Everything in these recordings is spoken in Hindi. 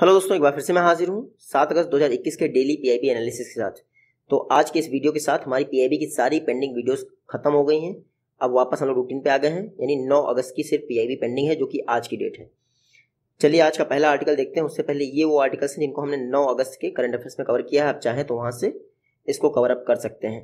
हेलो दोस्तों एक बार फिर से मैं हाजिर हूँ सात अगस्त 2021 के डेली पीआईबी एनालिसिस के साथ तो आज के इस वीडियो के साथ हमारी पीआईबी की सारी पेंडिंग वीडियोस खत्म हो गई हैं अब वापस हम लोग रूटीन पे आ गए हैं यानी 9 अगस्त की सिर्फ पीआईबी पेंडिंग है जो कि आज की डेट है चलिए आज का पहला आर्टिकल देखते हैं उससे पहले ये वो आर्टिकल्स हैं जिनको हमने नौ अगस्त के करंट अफेयर्स में कवर किया है आप चाहें तो वहाँ से इसको कवर अप कर सकते हैं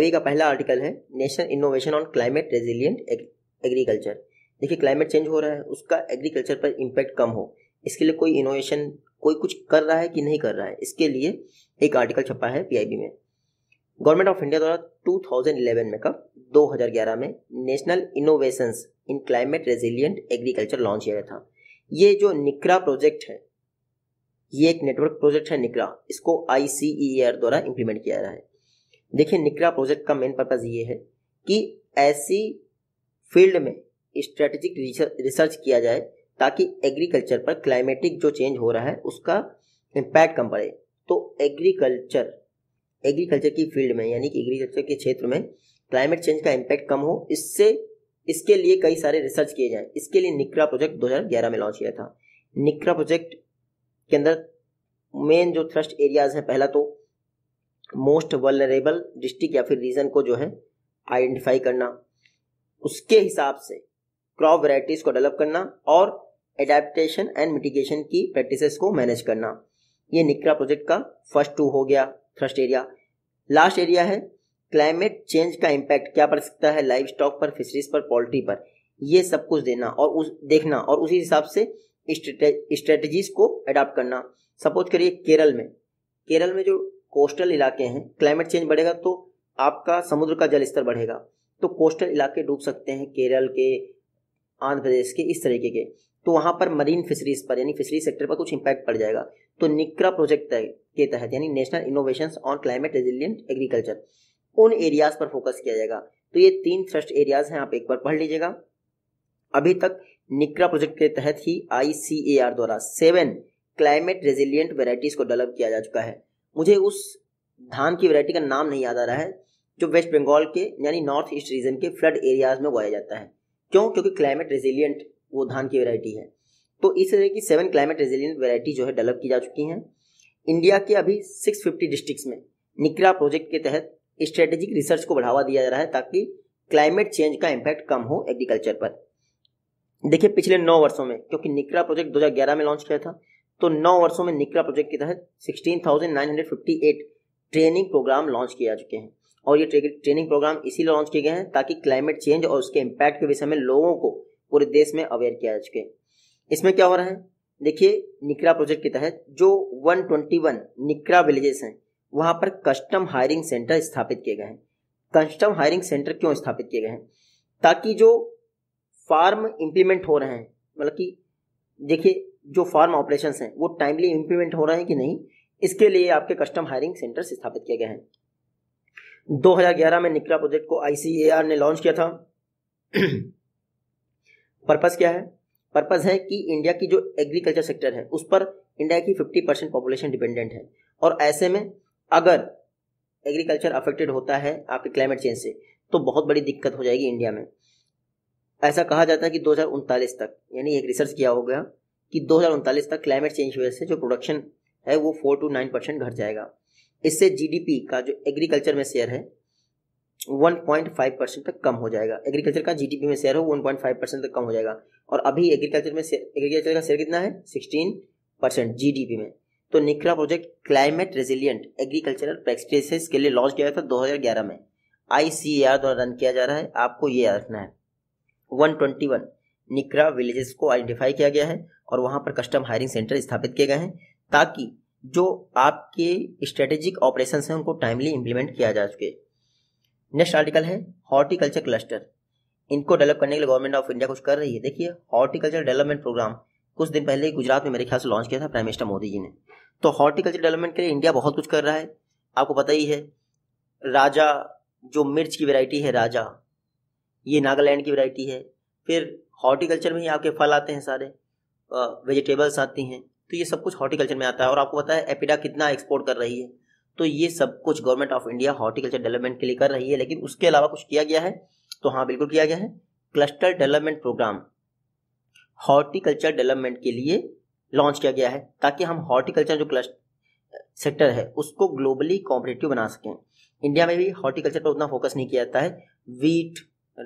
पी का पहला आर्टिकल है national innovation on climate resilient agriculture देखिए क्लाइमेट चेंज हो रहा है उसका एग्रीकल्चर पर इम्पैक्ट कम हो इसके लिए कोई इनोवेशन कोई कुछ कर रहा है कि नहीं कर रहा है इसके लिए एक आर्टिकल छपा है पीआईबी में गवर्नमेंट ऑफ इंडिया द्वारा 2011 में कब 2011 में national innovations in climate resilient agriculture launch किया गया था ये जो निकरा प्रोजेक्ट है ये एक नेटवर्क प्रोजेक्ट है निकरा इसको आई e द्वारा इम्प्लीमेंट किया जा रहा है देखिए निकरा प्रोजेक्ट का मेन पर्पज ये है कि ऐसी फील्ड में स्ट्रेटेजिक रिसर्च किया जाए ताकि एग्रीकल्चर पर क्लाइमेटिक जो चेंज हो रहा है उसका इम्पैक्ट कम पड़े तो एग्रीकल्चर एग्रीकल्चर की फील्ड में यानी कि एग्रीकल्चर के क्षेत्र में क्लाइमेट चेंज का इम्पैक्ट कम हो इससे इसके लिए कई सारे रिसर्च किए जाएं इसके लिए निक्रा प्रोजेक्ट 2011 में लॉन्च किया था निक्रा प्रोजेक्ट के अंदर मेन जो थ्रस्ट एरियाज हैं पहला तो मोस्ट वलरेबल डिस्ट्रिक्ट या फिर रीजन को जो है आइडेंटिफाई करना उसके हिसाब से क्रॉप वैरायटीज को डेवलप करना और एडेप्टेशन एंड मिटिगेशन की प्रैक्टिस को मैनेज करना ये निक्रा प्रोजेक्ट का फर्स्ट टू हो गया थर्स्ट एरिया लास्ट एरिया है क्लाइमेट चेंज का इम्पैक्ट क्या पड़ सकता है लाइफ स्टॉक पर फिशरीज पर पोल्ट्री पर ये सब कुछ देना और उस देखना और उसी हिसाब से स्ट्रेटजीज को अडाप्ट करना सपोज करिए केरल में केरल में जो कोस्टल इलाके हैं क्लाइमेट चेंज बढ़ेगा तो आपका समुद्र का जल स्तर बढ़ेगा तो कोस्टल इलाके डूब सकते हैं केरल के आंध्र प्रदेश के इस तरीके के तो वहाँ पर मरीन फिशरीज पर यानी फिशरी सेक्टर पर कुछ इम्पैक्ट पड़ जाएगा तो निक्रा प्रोजेक्ट के तहत यानी national innovation on climate resilient agriculture उन एरियाज पर फोकस किया जाएगा तो ये तीन थ्रस्ट एरियाज हैं आप एक बार पढ़ लीजिएगा अभी तक निक्रा प्रोजेक्ट के तहत ही आई द्वारा सेवन क्लाइमेट रेजिलियंट वेराइटीज को डेवलप किया जा चुका है मुझे उस धान की वैरायटी का नाम नहीं याद आ रहा है जो वेस्ट बंगाल के यानी नॉर्थ ईस्ट रीजन के फ्लड एरियाज में उगाया जाता है क्यों क्योंकि क्लाइमेट रेजिलियंट वो धान की वेराइटी है तो इस तरह की सेवन क्लाइमेट रेजिलियंट वेराइटी जो है डेवलप की जा चुकी हैं इंडिया के अभी सिक्स फिफ्टी डिस्ट्रिक्ट में निकरा प्रोजेक्ट के तहत स्ट्रेटेजिक रिसर्च को बढ़ावा दिया जा रहा है ताकि क्लाइमेट चेंज का इम्पैक्ट कम हो एग्रीकल्चर पर देखिए पिछले नौ वर्षों में क्योंकि निकरा प्रोजेक्ट 2011 में लॉन्च किया था तो नौ वर्षों में निकरा प्रोजेक्ट के तहत 16,958 ट्रेनिंग प्रोग्राम लॉन्च किए जा चुके हैं और ये ट्रेनिंग प्रोग्राम इसीलिए लॉन्च किए गए हैं ताकि क्लाइमेट चेंज और उसके इम्पैक्ट के विषय में लोगों को पूरे देश में अवेयर किया जा चुके इसमें क्या हो रहा है देखिए निकरा प्रोजेक्ट के तहत जो 121 निकरा विलेजेस हैं वहाँ पर कस्टम हायरिंग सेंटर स्थापित किए गए हैं कस्टम हायरिंग सेंटर क्यों स्थापित किए गए हैं ताकि जो फार्म इम्प्लीमेंट हो रहे हैं मतलब कि देखिए जो फार्म ऑपरेशन हैं वो टाइमली इम्प्लीमेंट हो रहे हैं कि नहीं इसके लिए आपके कस्टम हायरिंग सेंटर स्थापित किए गए हैं 2011 में निकरा प्रोजेक्ट को आईसीएआर ने लॉन्च किया था पर्पस क्या है पर्पस है कि इंडिया की जो एग्रीकल्चर सेक्टर है उस पर इंडिया की फिफ्टी परसेंट पॉपुलेशन डिपेंडेंट है और ऐसे में अगर एग्रीकल्चर अफेक्टेड होता है आपके क्लाइमेट चेंज से तो बहुत बड़ी दिक्कत हो जाएगी इंडिया में ऐसा कहा जाता है कि दो तक यानी एक रिसर्च किया हो गया कि दो तक क्लाइमेट चेंज की वजह से जो प्रोडक्शन है वो फोर टू नाइन परसेंट घट जाएगा इससे जीडीपी का जो एग्रीकल्चर में शेयर है 1.5 परसेंट तक कम हो जाएगा एग्रीकल्चर का जीडीपी में शेयर हो 1.5 परसेंट तक कम हो जाएगा और अभी एग्रीकल्चर में एग्रीकल्चर का शेयर कितना है 16 परसेंट जी में तो NICRA project climate resilient agricultural practice के लिए लॉन्च किया था 2011 में आई e द्वारा रन किया जा रहा है आपको ये याद रखना है वन निकरा विलेजेस को आइडेंटिफाई किया गया है और वहाँ पर कस्टम हायरिंग सेंटर स्थापित किए गए हैं ताकि जो आपके स्ट्रेटेजिक ऑपरेशन हैं उनको टाइमली इम्प्लीमेंट किया जा सके नेक्स्ट आर्टिकल है हॉर्टिकल्चर क्लस्टर इनको डेवलप करने के लिए गवर्नमेंट ऑफ इंडिया कुछ कर रही है देखिए हॉर्टिकल्चर डेवलपमेंट प्रोग्राम कुछ दिन पहले गुजरात में मेरे ख्याल से लॉन्च किया था प्राइम मिनिस्टर मोदी जी ने तो हॉर्टिकल्चर डेवलपमेंट के लिए इंडिया बहुत कुछ कर रहा है आपको पता ही है राजा जो मिर्च की वेराइटी है राजा ये नागालैंड की वेराइटी है फिर हॉर्टिकल्चर में ही आपके फल आते हैं सारे वेजिटेबल्स आती हैं तो ये सब कुछ हॉर्टिकल्चर में आता है और आपको पता है एपिडा कितना एक्सपोर्ट कर रही है तो ये सब कुछ government of India horticulture development के लिए कर रही है लेकिन उसके अलावा कुछ किया गया है तो हाँ बिल्कुल किया गया है cluster development programme horticulture development के लिए लॉन्च किया गया है ताकि हम हॉर्टिकल्चर जो क्लस्टर सेक्टर है उसको ग्लोबली कॉम्पिटेटिव बना सकें इंडिया में भी हॉर्टिकल्चर पर उतना फोकस नहीं किया जाता है वीट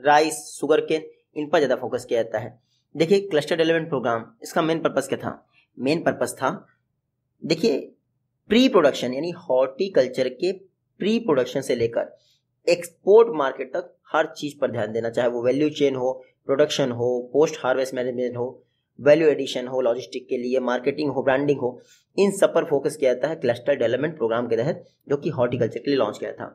राइस शुगर केन इन पर ज़्यादा फोकस किया जाता है देखिए क्लस्टर डेवलपमेंट प्रोग्राम इसका मेन पर्पज़ क्या था मेन पर्पज़ था देखिए प्री प्रोडक्शन यानी हॉर्टिकल्चर के प्री प्रोडक्शन से लेकर एक्सपोर्ट मार्केट तक हर चीज़ पर ध्यान देना चाहे वो वैल्यू चेन हो प्रोडक्शन हो पोस्ट हार्वेस्ट मैनेजमेंट हो वैल्यू एडिशन हो लॉजिस्टिक के लिए मार्केटिंग हो ब्रांडिंग हो इन सब पर फोकस किया जाता है क्लस्टर डेवलपमेंट प्रोग्राम के तहत जो कि हॉर्टिकल्चर के लिए लॉन्च किया था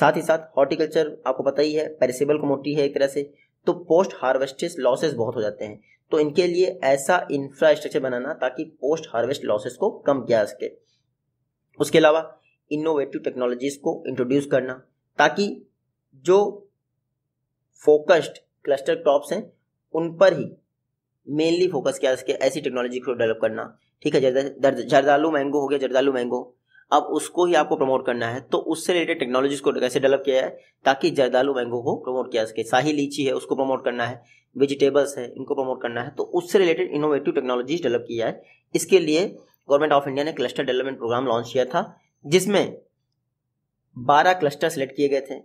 साथ ही साथ हॉर्टिकल्चर आपको पता ही है पेरिसेबल कमोटी है एक तरह से तो पोस्ट हार्वेस्टेज लॉसेस बहुत हो जाते हैं तो इनके लिए ऐसा इंफ्रास्ट्रक्चर बनाना ताकि पोस्ट हार्वेस्ट लॉसेस को कम किया जा सके उसके अलावा इनोवेटिव टेक्नोलॉजीज को इंट्रोड्यूस करना ताकि जो फोकस्ड क्लस्टर क्रॉप्स हैं उन पर ही मेनली फोकस किया सके ऐसी टेक्नोलॉजी को डेवलप करना ठीक है जरदालू मैंगो हो गया जरदालू मैंगो अब उसको ही आपको प्रमोट करना है तो उससे रिलेटेड टेक्नोलॉजीज को कैसे डेवलप किया है ताकि जरदालू मैंगो को प्रमोट किया सके शाही लीची है उसको प्रमोट करना है वेजिटेबल्स है इनको प्रमोट करना है तो उससे रिलेटेड इनोवेटिव टेक्नोलॉजीज डेवलप किया है इसके लिए गवर्नमेंट ऑफ इंडिया ने क्लस्टर डेवलपमेंट प्रोग्राम लॉन्च किया था जिसमें बारह क्लस्टर सेलेक्ट किए गए थे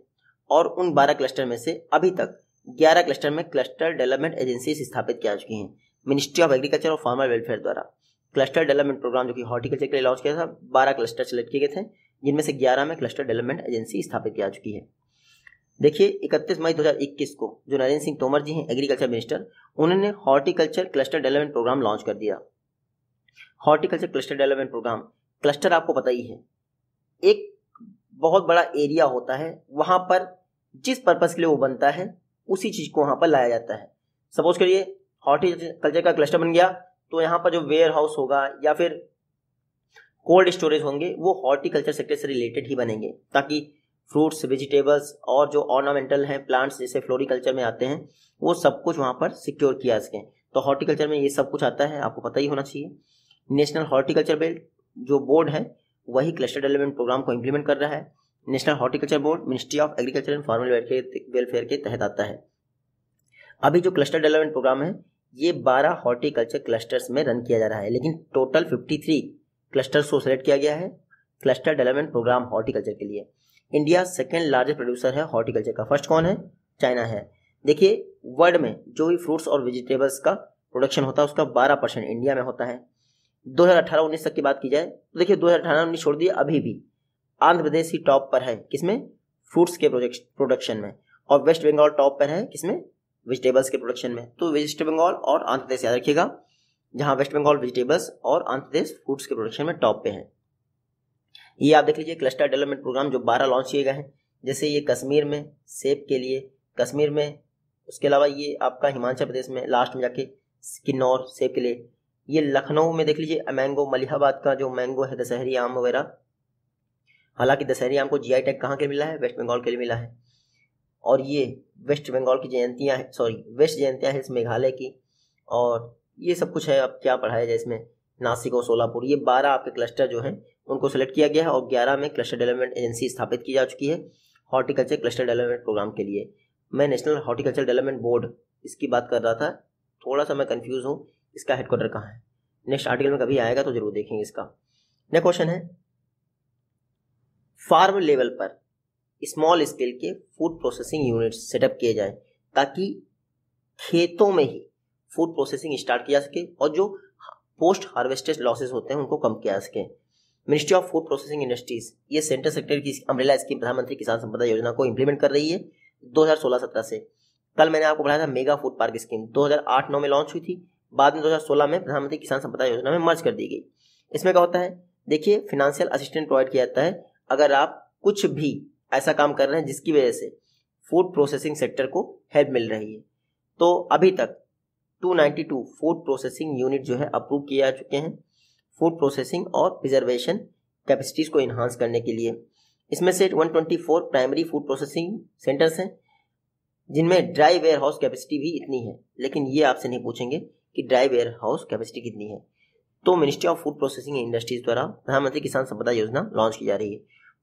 और उन बारह क्लस्टर में से अभी तक ग्यारह क्लस्टर में क्लस्टर डेवलपमेंट एजेंसी स्थापित की जा चुकी हैं मिनिस्ट्री ऑफ एग्रीकल्चर और फार्मर वेलफेयर द्वारा क्लस्टर डेवलपमेंट प्रोग्राम जो कि हॉर्टिकल्चर के लिए लॉन्च किया था बारह क्लस्टर सेलेक्ट किए गए थे जिनमें से ग्यारह में क्लस्टर डेवलपमेंट एजेंसी स्थापित की जा चुकी है देखिए 31 मई 2021 को जो नरेंद्र सिंह तोमर जी हैं एग्रीकल्चर मिनिस्टर उन्होंने horticulture cluster development programme launch कर दिया horticulture cluster development programme cluster आपको पता ही है एक बहुत बड़ा एरिया होता है वहाँ पर जिस पर्पज़ के लिए वो बनता है उसी चीज़ को वहाँ पर लाया जाता है सपोज करिए हॉर्टिकल्चर का क्लस्टर बन गया तो यहाँ पर जो वेयर हाउस होगा या फिर कोल्ड स्टोरेज होंगे वो हॉर्टिकल्चर सेक्टर से रिलेटेड ही बनेंगे ताकि फ्रूट्स वेजिटेबल्स और जो ऑर्नामेंटल हैं प्लांट्स जैसे फ्लोरिकल्चर में आते हैं वो सब कुछ वहाँ पर सिक्योर किया सकें तो हॉर्टिकल्चर में ये सब कुछ आता है आपको पता ही होना चाहिए नेशनल हॉर्टिकल्चर जो बोर्ड है वही क्लस्टर डेवलपमेंट प्रोग्राम को इम्प्लीमेंट कर रहा है national horticulture board ministry of agriculture and farmers welfare के तहत आता है अभी जो क्लस्टर डेवलपमेंट प्रोग्राम है ये 12 हॉर्टिकल्चर क्लस्टर्स में रन किया जा रहा है लेकिन टोटल 53 क्लस्टर्स को सेलेक्ट किया गया है क्लस्टर डेवलपमेंट प्रोग्राम हॉर्टिकल्चर के लिए इंडिया सेकेंड लार्जेस्ट प्रोड्यूसर है हॉर्टिकल्चर का फर्स्ट कौन है चाइना है देखिए वर्ल्ड में जो भी फ्रूट्स और वेजिटेबल्स का प्रोडक्शन होता है उसका बारह परसेंट इंडिया में होता है दो हजार अठारह उन्नीस तक की बात की जाए तो देखिए दो हजार अठारह उन्नीस छोड़ दिए अभी भी आंध्र प्रदेश ही टॉप पर है किसमें फ्रूट्स के प्रोडक्शन में और वेस्ट बंगाल टॉप पर है किसमें वेजिटेबल्स के प्रोडक्शन में तो वेस्ट बंगाल और आंध्र प्रदेश याद रखिएगा जहां वेस्ट बंगाल वेजिटेबल्स और आंध्र प्रदेश फ्रूट्स के प्रोडक्शन में टॉप पे है ये आप देख लीजिए क्लस्टर डेवलपमेंट प्रोग्राम जो बारह लॉन्च किए गए हैं जैसे ये कश्मीर में सेब के लिए कश्मीर में उसके अलावा ये आपका हिमाचल प्रदेश में लास्ट में जाके किन्नौर सेब के लिए ये लखनऊ में देख लीजिए मैंगो मलिहाबाद का जो मैंगो है दशहरी आम वगैरह हालांकि दशहरी आम को जीआई टैग कहाँ के मिला है वेस्ट बंगाल के लिए मिला है और ये वेस्ट बंगाल की जयंतियाँ हैं सॉरी वेस्ट जयंतियाँ हैं इस मेघालय की और ये सब कुछ है अब क्या पढ़ाया जाए इसमें नासिक और सोलापुर ये बारह आपके क्लस्टर जो हैं उनको सेलेक्ट किया गया है और ग्यारह में क्लस्टर डेवलपमेंट एजेंसी स्थापित की जा चुकी है हॉर्टिकल्चर क्लस्टर डेवलपमेंट प्रोग्राम के लिए मैं नेशनल हॉर्टिकल्चर डेवलपमेंट बोर्ड इसकी बात कर रहा था थोड़ा सा मैं कन्फ्यूज़ हूँ इसका हेडक्वार्टर कहाँ है नेक्स्ट आर्टिकल में कभी आएगा तो जरूर देखेंगे इसका नेक्स्ट क्वेश्चन है फार्म लेवल पर स्मॉल स्केल के फूड प्रोसेसिंग यूनिट्स सेटअप किए जाएं ताकि खेतों में ही फूड प्रोसेसिंग स्टार्ट किया जा सके और जो पोस्ट हार्वेस्टेड लॉसेस होते हैं उनको कम किया जा सके ministry of food processing industries ये सेंट्रल सेक्टर की अम्ब्रेला स्कीम प्रधानमंत्री किसान संपदा योजना को इम्प्लीमेंट कर रही है 2016-17 से कल मैंने आपको बताया था मेगा फूड पार्क स्कीम 2008-9 में लॉन्च हुई थी बाद में दो हज़ार सोलह में प्रधानमंत्री किसान संपदा योजना में मर्ज कर दी गई इसमें क्या होता है देखिए फिनेंशियल असिस्टेंट प्रोवाइड किया जाता है अगर आप कुछ भी ऐसा काम कर रहे हैं जिसकी वजह से फूड प्रोसेसिंग सेक्टर को हेल्प मिल रही है तो अभी तक 292 फूड प्रोसेसिंग यूनिट जो है अप्रूव किए जा चुके हैं फूड प्रोसेसिंग और प्रिजर्वेशन कैपेसिटीज़ को इन्हांस करने के लिए इसमें से 124 प्राइमरी फूड प्रोसेसिंग सेंटर्स हैं जिनमें ड्राई वेयर हाउस कैपेसिटी भी इतनी है लेकिन ये आपसे नहीं पूछेंगे कि ड्राई वेयर हाउस कैपेसिटी कितनी है तो ministry of food processing industries द्वारा प्रधानमंत्री किसान संपदा योजना लॉन्च की जा रही है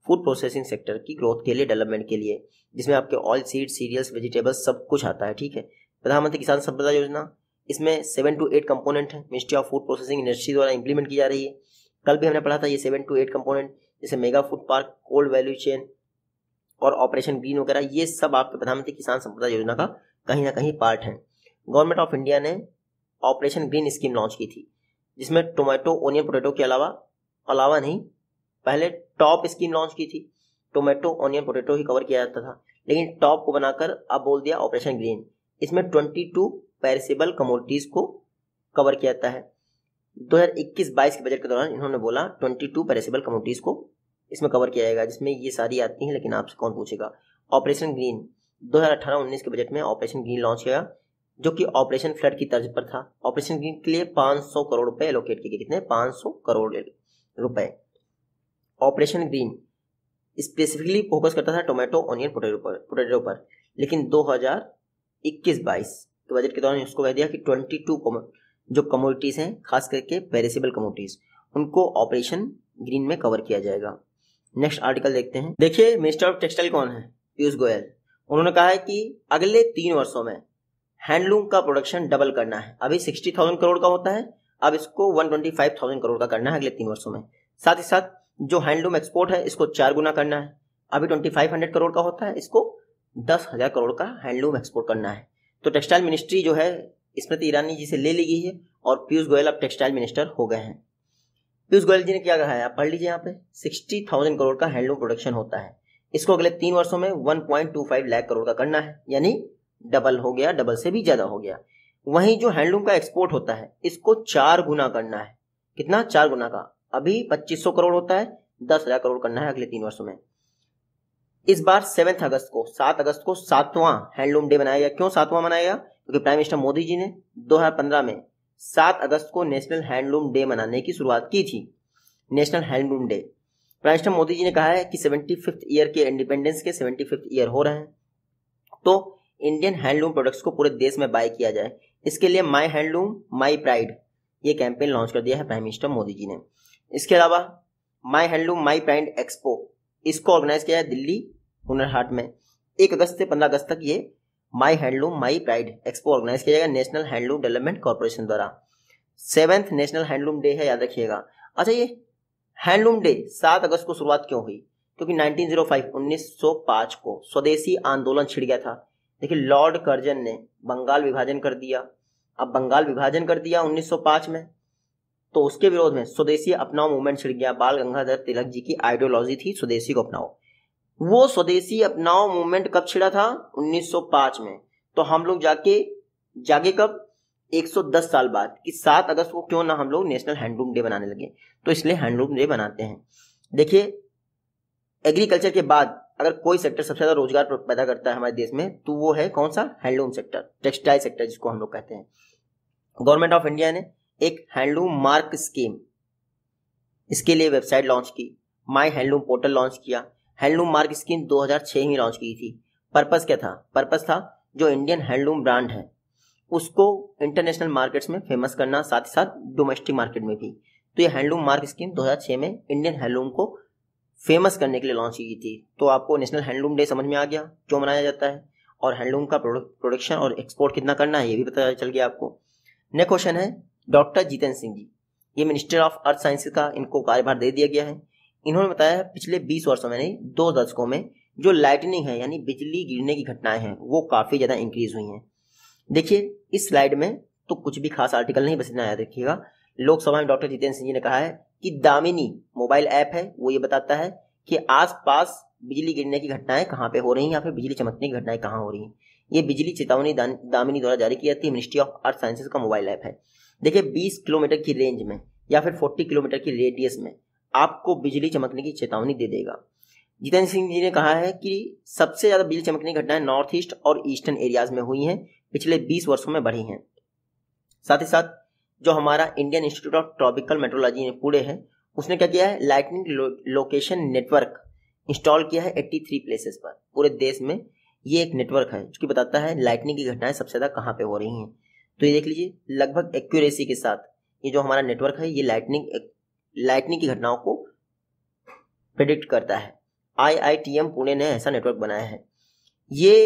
फूड प्रोसेसिंग सेक्टर की ग्रोथ के लिए डेवलपमेंट के लिए जिसमें आपके ऑयल सीड सीरियल्स वेजिटेबल्स सब कुछ आता है ठीक है प्रधानमंत्री किसान संपदा योजना इसमें सेवन टू एट कंपोनेंट है ministry of food processing industry द्वारा इंप्लीमेंट की जा रही है कल भी हमने पढ़ा था ये सेवन टू एट कंपोनेंट जैसे mega food park cold value chain और ऑपरेशन ग्रीन वगैरह ये सब आपके प्रधानमंत्री किसान संपदा योजना का कहीं ना कहीं पार्ट है गवर्नमेंट ऑफ इंडिया ने ऑपरेशन ग्रीन स्कीम लॉन्च की थी जिसमें टोमेटो ओनियन पोटेटो के अलावा अलावा नहीं पहले टॉप स्कीम लॉन्च की थी टोमेटो ओनियन पोटेटो ही कवर किया जाता था लेकिन टॉप को बनाकर अब बोल दिया ऑपरेशन ग्रीन इसमें ट्वेंटी टू पैरिसेबल कमोडिटीज को कवर किया जाता है 2021-22 के बजट के दौरान इन्होंने बोला 22 पैरिसेबल कमोडिटीज को इसमें कवर किया जाएगा जिसमें ये सारी आती हैं लेकिन आपसे कौन पूछेगा ऑपरेशन ग्रीन 2018-19 के बजट में ऑपरेशन ग्रीन लॉन्च किया जो कि ऑपरेशन फ्लड की तर्ज पर था ऑपरेशन ग्रीन के लिए 500 करोड़ रुपए एलोकेट किए गए कितने 500 करोड़ रुपए ऑपरेशन ग्रीन स्पेसिफिकली फोकस करता था टोमेटो ऑनियन पोटेटो पर पोटेटो पर लेकिन 2021-22 के बजट के दौरान उसको कह दिया कि 22 जो कमोडिटीज़ हैं खास करके पेरिसेबल कमोडिटीज़ उनको ऑपरेशन ग्रीन में कवर किया जाएगा नेक्स्ट आर्टिकल देखते हैं देखिए मिनिस्टर ऑफ टेक्सटाइल कौन है पीयूष गोयल उन्होंने कहा है कि अगले तीन वर्षों में हैंडलूम का प्रोडक्शन डबल करना है अभी सिक्सटी थाउजेंड करोड़ का होता है अब इसको one twenty five thousand crore का करना है अगले तीन वर्षों में साथ ही साथ जो हैंडलूम एक्सपोर्ट है इसको चार गुना करना है अभी ट्वेंटी फाइव हंड्रेड करोड़ का होता है इसको दस हज़ार करोड़ का हैंडलूम एक्सपोर्ट करना है तो टेक्सटाइल मिनिस्ट्री जो है स्मृति ईरानी जी से ले ली गई है और पीयूष गोयल अब टेक्सटाइल मिनिस्टर हो गए हैं पीयूष गोयल जी ने क्या कहा है आप पढ़ लीजिए यहाँ पे सिक्सटी थाउजेंड करोड़ का हैंडलूम प्रोडक्शन होता है इसको अगले तीन वर्षों में one point two five lakh crore का करना है यानी डबल हो गया डबल से भी ज़्यादा हो गया वहीं जो हैंडलूम का एक्सपोर्ट होता है इसको चार गुना करना है कितना चार गुना का अभी पच्चीस सौ करोड़ होता है दस हजार करोड़ करना है अगले तीन वर्षों में इस बार सेवेंथ अगस्त को सात अगस्त को सातवां हैंडलूम डे मनाया गया क्यों सातवां मनाया गया क्योंकि प्राइम मिनिस्टर मोदी जी ने 2015 में सात अगस्त को नेशनल हैंडलूम डे मनाने की शुरुआत की थी national handloom day prime minister Modi ji ने कहा है कि सेवेंटी ईयर के इंडिपेंडेंस के सेवेंटी ईयर हो रहे हैं तो इंडियन हैंडलूम प्रोडक्ट्स को पूरे देश में बाय किया जाए इसके लिए माई हैंडलूम माई प्राइड ये कैंपेन लॉन्च कर दिया है प्राइम मिनिस्टर मोदी जी ने इसके अलावा my handloom my pride expo इसको ऑर्गेनाइज किया है दिल्ली हुनर हाट में एक अगस्त से पंद्रह अगस्त तक ये my handloom my pride expo organise किया जाएगा नेशनल हैंडलूम डेवलपमेंट कॉरपोरेशन द्वारा सेवेंथ नेशनल हैंडलूम डे है याद रखिएगा अच्छा ये हैंडलूम डे सात अगस्त को शुरुआत क्यों हुई क्योंकि 1905 1905 को स्वदेशी आंदोलन छिड़ गया था देखिए लॉर्ड कर्जन ने बंगाल विभाजन कर दिया अब बंगाल विभाजन कर दिया 1905 में तो उसके विरोध में स्वदेशी अपनाओ मूवमेंट छिड़ गया बाल गंगाधर तिलक जी की आइडियोलॉजी थी स्वदेशी को अपनाओ वो स्वदेशी अपनाओ मूवमेंट कब छिड़ा था 1905 में तो हम लोग जाके जागे कब 110 साल बाद कि 7 अगस्त को क्यों ना हम लोग नेशनल हैंडलूम डे बनाने लगे तो इसलिए हैंडलूम डे बनाते हैं देखिए एग्रीकल्चर के बाद अगर कोई सेक्टर सबसे ज़्यादा रोजगार पैदा करता है हमारे देश में तो वो है कौन सा हैंडलूम सेक्टर टेक्सटाइल सेक्टर जिसको हम लोग कहते हैं गवर्नमेंट ऑफ इंडिया ने एक हैंडलूम मार्क स्कीम इसके लिए वेबसाइट लॉन्च की माई हैंडलूम पोर्टल लॉन्च किया हैंडलूम मार्क स्कीम 2006 में लॉन्च की थी पर्पस क्या था पर्पस था जो इंडियन हैंडलूम ब्रांड है उसको इंटरनेशनल मार्केट्स में फेमस करना साथ ही साथ डोमेस्टिक मार्केट में भी तो ये हैंडलूम मार्क स्कीम 2006 में इंडियन हैंडलूम को फेमस करने के लिए लॉन्च की थी तो आपको नेशनल हैंडलूम डे समझ में आ गया जो मनाया जाता है और हैंडलूम का प्रोडक्शन और एक्सपोर्ट कितना करना है ये भी पता चल गया आपको नेक्स्ट क्वेश्चन है डॉक्टर जितेंद्र सिंह जी ये मिनिस्टर ऑफ अर्थ साइंस का इनको कार्यभार दे दिया गया है इन्होंने बताया पिछले बीस वर्षों में नहीं दो दशकों में जो लाइटनिंग है यानी बिजली गिरने की घटनाएं हैं वो काफ़ी ज़्यादा इंक्रीज हुई हैं देखिए इस स्लाइड में तो कुछ भी खास आर्टिकल नहीं बस इतना याद रखिएगा लोकसभा में डॉक्टर जितेंद्र सिंह जी ने कहा है कि दामिनी मोबाइल ऐप है वो ये बताता है कि आसपास बिजली गिरने की घटनाएं कहाँ पे हो रही हैं या फिर बिजली चमकने की घटनाएं कहाँ हो रही हैं ये बिजली चेतावनी दामिनी द्वारा जारी की जाती है मिनिस्ट्री ऑफ अर्थ साइंसेज का मोबाइल ऐप है देखिए 20 किलोमीटर की रेंज में या फिर 40 किलोमीटर की रेडियस में आपको बिजली चमकने की चेतावनी दे देगा जितेंद्र सिंह जी ने कहा है कि सबसे ज़्यादा बिजली चमकने की घटनाएं नॉर्थ ईस्ट और ईस्टर्न एरियाज में हुई हैं पिछले 20 वर्षों में बढ़ी हैं साथ ही साथ जो हमारा Indian Institute of Tropical Meteorology में पूरे है उसने क्या किया है लाइटनिंग लोकेशन नेटवर्क इंस्टॉल किया है 83 प्लेसेस पर पूरे देश में ये एक नेटवर्क है जो कि बताता है लाइटनिंग की घटनाएं सबसे ज़्यादा कहाँ पे हो रही हैं तो ये देख लीजिए लगभग एक्यूरेसी के साथ ये जो हमारा नेटवर्क है ये लाइटनिंग लाइटनिंग की घटनाओं को प्रिडिक्ट करता है आई पुणे ने ऐसा नेटवर्क बनाया है ये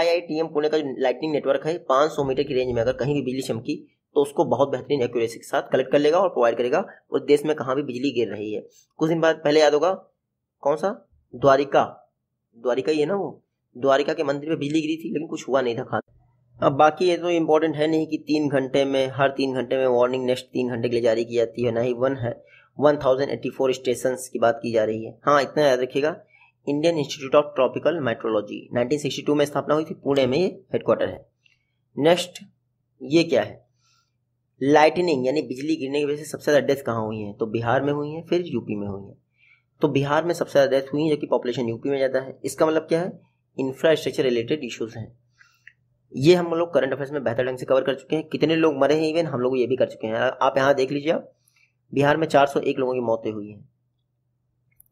आई पुणे का जो लाइटनिंग नेटवर्क है 500 मीटर की रेंज में अगर कहीं भी बिजली चमकी तो उसको बहुत बेहतरीन एक्यूरेसी के साथ कलेक्ट कर लेगा और प्रोवाइड करेगा और देश में कहाँ भी बिजली गिर रही है कुछ दिन बाद पहले याद होगा कौन सा द्वारिका द्वारिका ही है ना वो द्वारिका के मंदिर में बिजली गिरी थी लेकिन कुछ हुआ नहीं था खास अब बाकी ये तो इम्पोर्टेंट है नहीं कि तीन घंटे में हर तीन घंटे में वार्निंग नेक्स्ट तीन घंटे के लिए जारी की जाती है ना ही वन है one thousand eighty four station की बात की जा रही है हाँ इतना याद रखिएगा Indian Institute of Tropical Meteorology nineteen में स्थापना हुई थी पुणे में ये हेडक्वार्टर है नेक्स्ट ये क्या है लाइटनिंग यानी बिजली गिरने की वजह से सबसे ज़्यादा डेथ कहाँ हुई हैं तो बिहार में हुई हैं फिर यूपी में हुई हैं तो बिहार में सबसे ज़्यादा डेथ हुई हैं जबकि पॉपुलेशन यूपी में ज़्यादा है इसका मतलब क्या है इंफ्रास्ट्रक्चर रिलेटेड इशूज़ हैं ये हम लोग करंट अफेयर्स में बेहतर ढंग से कवर कर चुके हैं कितने लोग मरे हैं इवन हम लोग ये भी कर चुके हैं आप यहाँ देख लीजिए आप बिहार में 401 लोगों की मौतें हुई हैं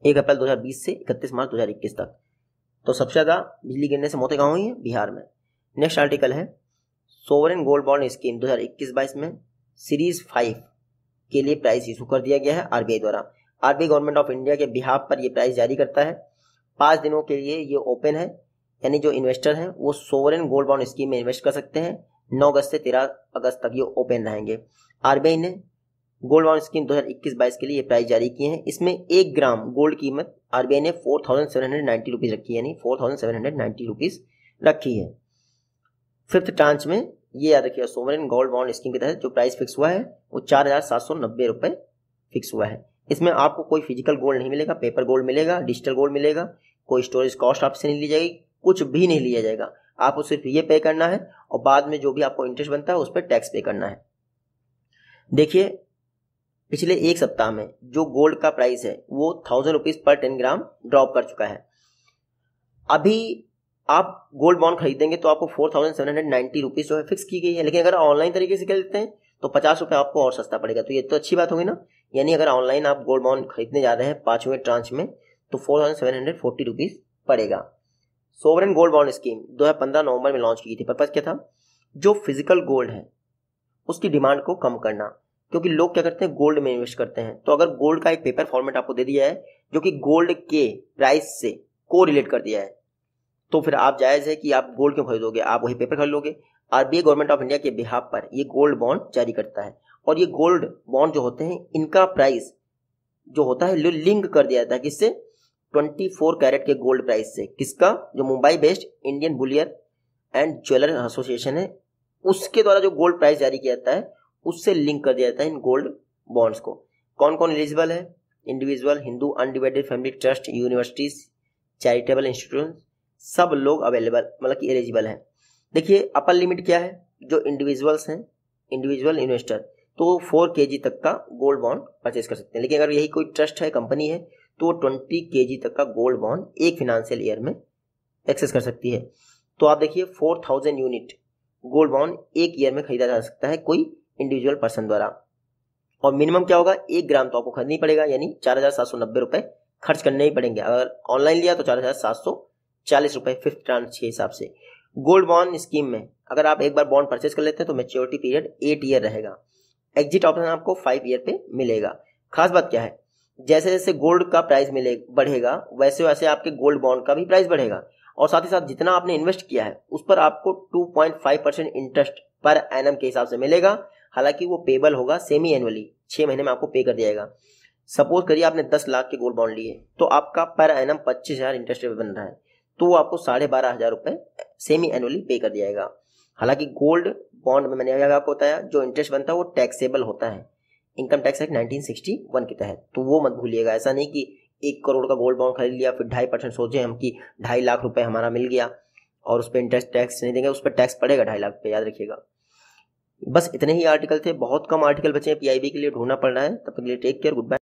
एक अप्रैल 2020 से 31 मार्च 2021 तक तो सबसे ज़्यादा बिजली गिरने से मौतें कहाँ हुई हैं बिहार में नेक्स्ट आर्टिकल है सोवरेन गोल्ड बॉन्ड स्कीम 2021-22 में सीरीज फाइव के लिए प्राइस इशू कर दिया गया है आरबीआई द्वारा आरबीआई गवर्नमेंट ऑफ इंडिया के बिहाफ पर यह प्राइस जारी करता है पाँच दिनों के लिए ये ओपन है यानी जो इन्वेस्टर हैं वो सोवरेन गोल्ड बॉन्ड स्कीम में इन्वेस्ट कर सकते हैं नौ अगस्त से तेरह अगस्त तक ये ओपन रहेंगे आरबीआई ने गोल्ड बॉन्ड स्कीम 2021-22 के लिए ये प्राइस जारी किए हैं इसमें एक ग्राम गोल्ड कीमत आरबीआई ने four thousand seven hundred ninety rupees रखी है यानी four thousand seven hundred ninety rupees रखी है फिफ्थ ट्रांच में ये याद रखिएगा सोवरेन गोल्ड बॉन्ड स्कीम के तहत जो प्राइस फिक्स हुआ है वो चार हज़ार सात सौ नब्बे रुपए फिक्स हुआ है इसमें आपको कोई फिजिकल गोल्ड नहीं मिलेगा पेपर गोल्ड मिलेगा डिजिटल गोल्ड मिलेगा कोई स्टोरेज कॉस्ट आपसे नहीं ली जाएगी कुछ भी नहीं लिया जाएगा आपको सिर्फ ये पे करना है और बाद में जो भी आपको इंटरेस्ट बनता है उस पर टैक्स पे करना है देखिए पिछले एक सप्ताह में जो गोल्ड का प्राइस है वो थाउजेंड रुपीज पर टेन ग्राम ड्रॉप कर चुका है अभी आप गोल्ड बॉन्ड खरीदेंगे तो आपको four thousand seven hundred ninety rupees जो है फिक्स की गई है लेकिन अगर ऑनलाइन तरीके से खरीदते हैं तो पचास रुपये आपको और सस्ता पड़ेगा तो ये तो अच्छी बात होगी ना यानी अगर ऑनलाइन आप गोल्ड बॉन्ड खरीदने जा रहे हैं पांचवें ट्रांच में तो four thousand seven hundred forty rupees पड़ेगा सोवरन गोल्ड बॉन्ड स्कीम दो हज़ार पंद्रह नवंबर में लॉन्च की थी पर्पज़ क्या था जो फिजिकल गोल्ड है उसकी डिमांड को कम करना क्योंकि लोग क्या करते हैं गोल्ड में इन्वेस्ट करते हैं तो अगर गोल्ड का एक पेपर फॉर्मेट आपको दे दिया है जो कि गोल्ड के प्राइस से को रिलेट कर दिया है तो फिर आप जायज़ है कि आप गोल्ड क्यों खरीदोगे आप वही पेपर खरीदोगे आरबीआई गवर्नमेंट ऑफ इंडिया के बिहाब पर ये गोल्ड बॉन्ड जारी करता है और ये गोल्ड बॉन्ड जो होते हैं इनका प्राइस जो होता है लिंक कर दिया जाता है किससे 24 कैरेट के गोल्ड प्राइस से किसका जो Mumbai based Indian bullion and jeweller association है उसके द्वारा जो गोल्ड प्राइस जारी किया जाता है उससे लिंक कर दिया जाता है इन गोल्ड बॉन्ड्स को कौन कौन एलिजिबल है individual Hindu undivided family trust universities charitable institute सब लोग अवेलेबल मतलब कि एलिजिबल हैं देखिए अपर लिमिट क्या है जो इंडिविजुअल्स हैं इंडिविजुअल इन्वेस्टर तो फोर के तक का गोल्ड बॉन्ड परचेज कर सकते हैं लेकिन अगर यही कोई ट्रस्ट है कंपनी है तो ट्वेंटी के तक का गोल्ड बॉन्ड एक फिनेंशियल ईयर में एक्सेस कर सकती है तो आप देखिए four thousand unit gold bond एक ईयर में खरीदा जा सकता है कोई इंडिविजुअल पर्सन द्वारा और मिनिमम क्या होगा एक ग्राम तो आपको खरीदनी पड़ेगा यानी चार हजार सात सौ नब्बे रुपये खर्च करने ही पड़ेंगे अगर ऑनलाइन लिया तो चार हजार सात सौ चालीस रुपए फिफ्थ ट्रांस के हिसाब से गोल्ड बॉन्ड स्कीम में अगर आप एक बार बॉन्ड परचेज कर लेते हैं तो मेच्योरिटी पीरियड एट ईयर रहेगा एग्जिट ऑप्शन आपको फाइव ईयर पे मिलेगा खास बात क्या है जैसे जैसे गोल्ड का प्राइस मिले बढ़ेगा वैसे वैसे आपके गोल्ड बॉन्ड का भी प्राइस बढ़ेगा और साथ ही साथ जितना आपने इन्वेस्ट किया है उस पर आपको 2.5 परसेंट इंटरेस्ट पर एन के हिसाब से मिलेगा हालांकि वो पेबल होगा सेमी एनुअली छह महीने में आपको पे कर दिया जाएगा सपोज करिए आपने दस लाख के गोल्ड बॉन्ड लिए तो आपका पर एनम पच्चीस हज़ार इंटरेस्ट रेट बन रहा है तो वो आपको साढ़े बारह हजार रुपए सेमी एनुअली पे कर दिया जाएगा हालांकि गोल्ड बॉन्ड में मैंने आपको बताया जो इंटरेस्ट बनता है वो टैक्सेबल होता है इनकम टैक्स एक्ट 1961 के तहत तो वो मत भूलिएगा ऐसा नहीं कि एक करोड़ का गोल्ड बॉन्ड खरीद लिया फिर ढाई परसेंट सोचे हम कि ढाई लाख रुपए हमारा मिल गया और उस पर इंटरेस्ट टैक्स नहीं देंगे उस पर टैक्स पड़ेगा ढाई लाख पे याद रखिएगा बस इतने ही आर्टिकल थे बहुत कम आर्टिकल बचे हैं पीआईबी के लिए ढूंढना पड़ रहा है तब तक के लिए टेक केयर गुड बाय